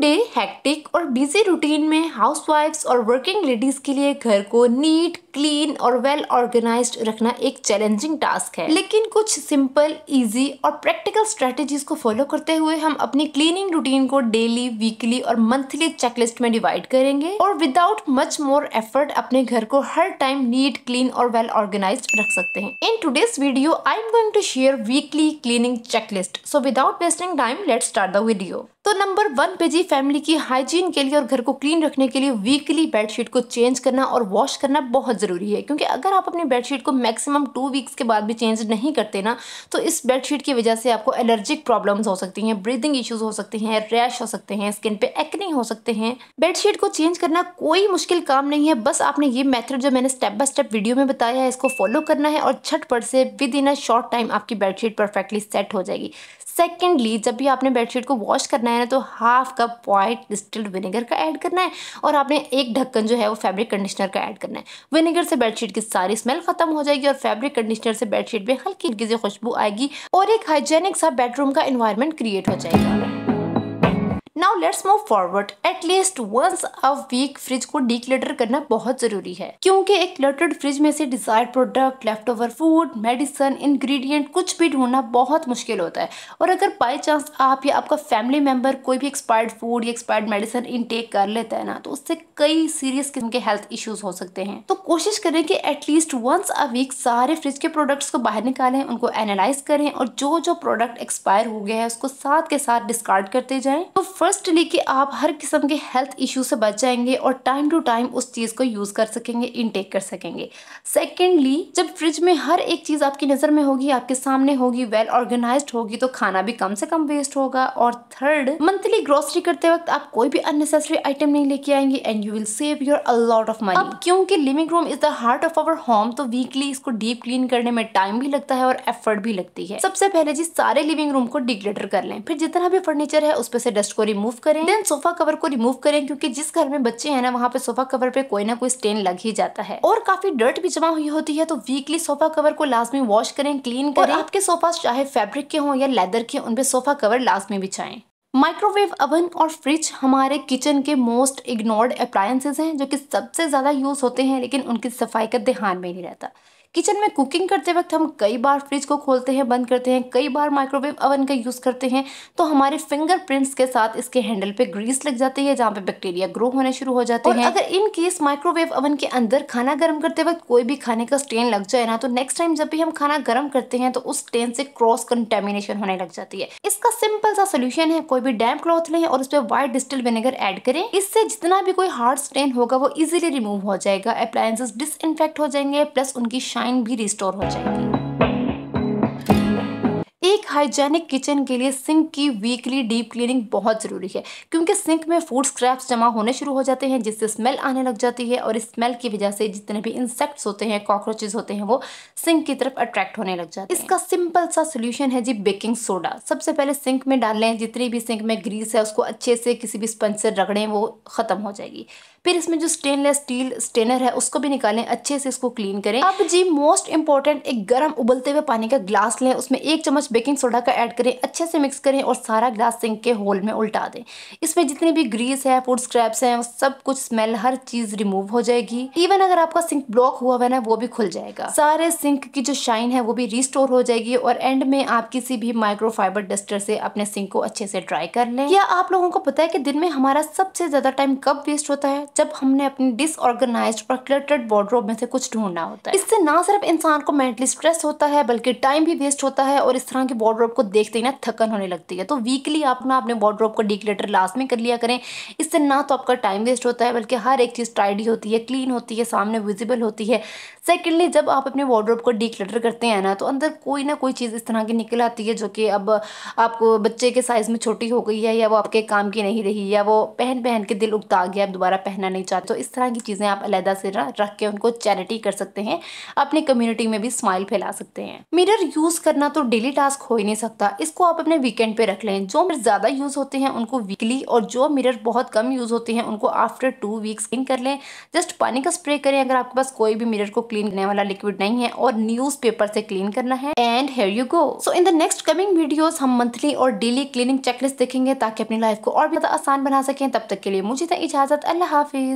day hectic और busy routine में हाउसवाइफ्स और वर्किंग लेडीज़ के लिए घर को नीट क्लीन और वेल ऑर्गेनाइज रखना एक चैलेंजिंग टास्क है लेकिन कुछ सिंपल इजी और प्रैक्टिकल स्ट्रेटेजीज को फॉलो करते हुए हम अपनी क्लीनिंग रूटीन को डेली वीकली और मंथली चेकलिस्ट में डिवाइड करेंगे और विदाउट मच मोर एफर्ट अपने घर को हर टाइम नीट क्लीन और वेल ऑर्गेनाइज रख सकते हैं in today's video I am going to share weekly cleaning checklist so without wasting time let start the video तो नंबर वन पे जी फैमिली की हाइजीन के लिए और घर को क्लीन रखने के लिए वीकली बेडशीट को चेंज करना और वॉश करना बहुत ज़रूरी है क्योंकि अगर आप अपनी बेडशीट को मैक्सिमम टू वीक्स के बाद भी चेंज नहीं करते ना तो इस बेडशीट की वजह से आपको एलर्जिक प्रॉब्लम्स हो सकती हैं ब्रीदिंग इश्यूज़ हो सकते हैं रैश हो सकते हैं स्किन पे एक्नी हो सकते हैं बेडशीट को चेंज करना कोई मुश्किल काम नहीं है बस आपने ये मेथड जो मैंने स्टेप बाय स्टेप वीडियो में बताया है इसको फॉलो करना है और झटपट से within a short time आपकी बेडशीट परफेक्टली सेट हो जाएगी सेकेंडली जब भी आपने बेडशीट को वॉश करना है ना तो half cup white distilled vinegar का ऐड करना है और आपने एक ढक्कन जो है वो फैब्रिक कंडीशनर का ऐड करना है विनेगर विनेगर से बेडशीट की सारी स्मेल खत्म हो जाएगी और फैब्रिक कंडीशनर से बेडशीट में हल्की हल्की खुशबू आएगी और एक हाइजेनिक सा बेडरूम का इन्वायरमेंट क्रिएट हो जाएगा now let's move forward at least once a week fridge को डिक्लेटर करना बहुत जरूरी है क्योंकि एक क्लटर्ड फ्रिज में से desired product left over food medicine ingredient कुछ भी ढूंढना बहुत मुश्किल होता है और अगर बाई चांस आप या आपका फैमिली मेंबर कोई भी एक्सपायर्ड फूड या एक्सपायर्ड मेडिसिन इनटेक कर लेता है ना तो उससे कई सीरियस किस्म के हेल्थ इश्यूज हो सकते हैं तो कोशिश करें कि एटलीस्ट वंस अ वीक सारे फ्रिज के प्रोडक्ट्स को बाहर निकालें उनको एनालाइज करें और जो जो प्रोडक्ट एक्सपायर हो गया है उसको साथ के साथ डिस्कार्ड करते जाए तो फर्स्टली कि आप हर किस्म के हेल्थ इशू से बच जाएंगे और टाइम टू टाइम उस चीज़ को यूज़ कर सकेंगे इनटेक कर सकेंगे सेकेंडली जब फ्रिज में हर एक चीज़ आपकी नज़र में होगी आपके सामने होगी वेल ऑर्गेनाइज होगी तो खाना भी कम से कम वेस्ट होगा और थर्ड मंथली ग्रोसरी करते वक्त आप कोई भी अननेसेसरी आइटम नहीं लेके आएंगे and you will save your a lot of money क्योंकि living room is the heart of our home तो वीकली इसको डीप क्लीन करने में टाइम भी लगता है और एफर्ट भी लगती है सबसे पहले जी सारे लिविंग रूम को डिग्लेटर कर लें फिर जितना भी फर्नीचर है उस पर से डस्ट को रिमूव करें देन सोफा कवर को रिमूव करें क्योंकि जिस घर में बच्चे हैं ना वहाँ पे सोफा कवर पे कोई ना कोई स्टेन लग ही जाता है और काफी डर्ट भी जमा हुई होती है तो वीकली सोफा कवर को लाजमी वॉश करें क्लीन करें और आपके सोफा चाहे फेब्रिक के हों या लेदर के उनपे सोफा कवर लाजमी बिछाए माइक्रोवेव अवन और फ्रिज हमारे किचन के मोस्ट इग्नोर्ड अप्लायंसेज हैं जो कि सबसे ज़्यादा यूज़ होते हैं लेकिन उनकी सफाई का ध्यान में नहीं रहता किचन में कुकिंग करते वक्त हम कई बार फ्रिज को खोलते हैं बंद करते हैं कई बार माइक्रोवेव ओवन का यूज़ करते हैं तो हमारे फिंगरप्रिंट्स के साथ इसके हैंडल पे ग्रीस लग जाती है जहाँ पे बैक्टीरिया ग्रो होने शुरू हो जाते हैं अगर इन केस माइक्रोवेव ओवन के अंदर खाना गर्म करते वक्त कोई भी खाने का स्टेन लग जाए ना तो नेक्स्ट टाइम जब भी हम खाना गर्म करते हैं तो उस स्टेन से क्रॉस कंटेमिनेशन होने लग जाती है इसका सिंपल सा सोल्यूशन है कोई भी डैम क्लॉथ लें और उस पर व्हाइट डिस्टल विनेगर ऐड करें इससे जितना भी कोई हार्ड स्टेन होगा वो इजिली रिमूव हो जाएगा अप्लायंसेस डिसइनफेक्ट हो जाएंगे प्लस उनकी शाइन शाइन भी रिस्टोर हो जाएगी एक हाइजेनिक किचन के लिए सिंक की वीकली डीप क्लीनिंग बहुत ज़रूरी है क्योंकि सिंक में फूड स्क्रैप्स जमा होने शुरू हो जाते हैं जिससे स्मेल आने लग जाती है और इस स्मेल की वजह से जितने भी इंसेक्ट्स होते हैं कॉकरोचेज होते हैं वो सिंक की तरफ अट्रैक्ट होने लग जाते हैं इसका सिंपल सा सोल्यूशन है जी बेकिंग सोडा सबसे पहले सिंक में डाल लें जितनी भी सिंक में ग्रीस है उसको अच्छे से किसी भी स्पंज से रगड़ें वो ख़त्म हो जाएगी फिर इसमें जो स्टेनलेस स्टील स्टेनर है उसको भी निकालें अच्छे से इसको क्लीन करें अब जी मोस्ट इंपॉर्टेंट एक गर्म उबलते हुए पानी का ग्लास लें उसमें एक चम्मच बेकिंग सोडा का ऐड करें अच्छे से मिक्स करें और सारा ग्लास सिंक के होल में उल्टा दें इसमें जितनी भी ग्रीस है फूड स्क्रैप्स हैं सब कुछ स्मेल हर चीज रिमूव हो जाएगी इवन अगर आपका सिंक ब्लॉक हुआ हुआ है ना वो भी खुल जाएगा सारे सिंक की जो शाइन है वो भी रिस्टोर हो जाएगी और एंड में आप किसी भी माइक्रोफाइबर डस्टर से अपने सिंक को अच्छे से ड्राई कर लें या आप लोगों को पता है कि दिन में हमारा सबसे ज्यादा टाइम कब वेस्ट होता है जब हमने अपनी डिसऑर्गेनाइज और क्लटर्ड वार्ड्रोब में से कुछ ढूंढना होता है इससे ना सिर्फ इंसान को मेंटली स्ट्रेस होता है बल्कि टाइम भी वेस्ट होता है और इस तरह के वार्ड्रोब को देखते ही ना थकन होने लगती है तो वीकली आप ना अपने वार्ड्रोब को डिक्लेटर लास्ट में कर लिया करें इससे ना तो आपका टाइम वेस्ट होता है बल्कि हर एक चीज़ टाइडी होती है क्लीन होती है सामने विजिबल होती है सेकेंडली जब आप अपने वार्ड्रोब को डिक्लेटर करते हैं ना तो अंदर कोई ना कोई चीज़ इस तरह की निकल आती है जो कि अब आपको बच्चे के साइज़ में छोटी हो गई है या वो आपके काम की नहीं रही या वो पहन पहन के दिल उगता गया अब दोबारा पहन रहना नहीं चाहते तो इस तरह की चीज़ें आप अलहदा से रख के उनको चैरिटी कर सकते हैं अपनी कम्युनिटी में भी स्माइल फैला सकते हैं मिरर यूज़ करना तो डेली टास्क हो ही नहीं सकता इसको आप अपने वीकेंड पे रख लें जो मिरर ज़्यादा यूज़ होते हैं उनको वीकली और जो मिरर बहुत कम यूज़ होते हैं उनको आफ्टर टू वीक्स क्लीन कर लें जस्ट पानी का स्प्रे करें अगर आपके पास कोई भी मिरर को क्लीन करने वाला लिक्विड नहीं है और न्यूज़ से क्लीन करना है and here you go so in the next coming videos हम मंथली और डेली क्लीनिंग चेकलिस्ट देखेंगे ताकि अपनी लाइफ को और भी ज़्यादा आसान बना सकें तब तक के लिए मुझे इजाज़त अल्लाह coffees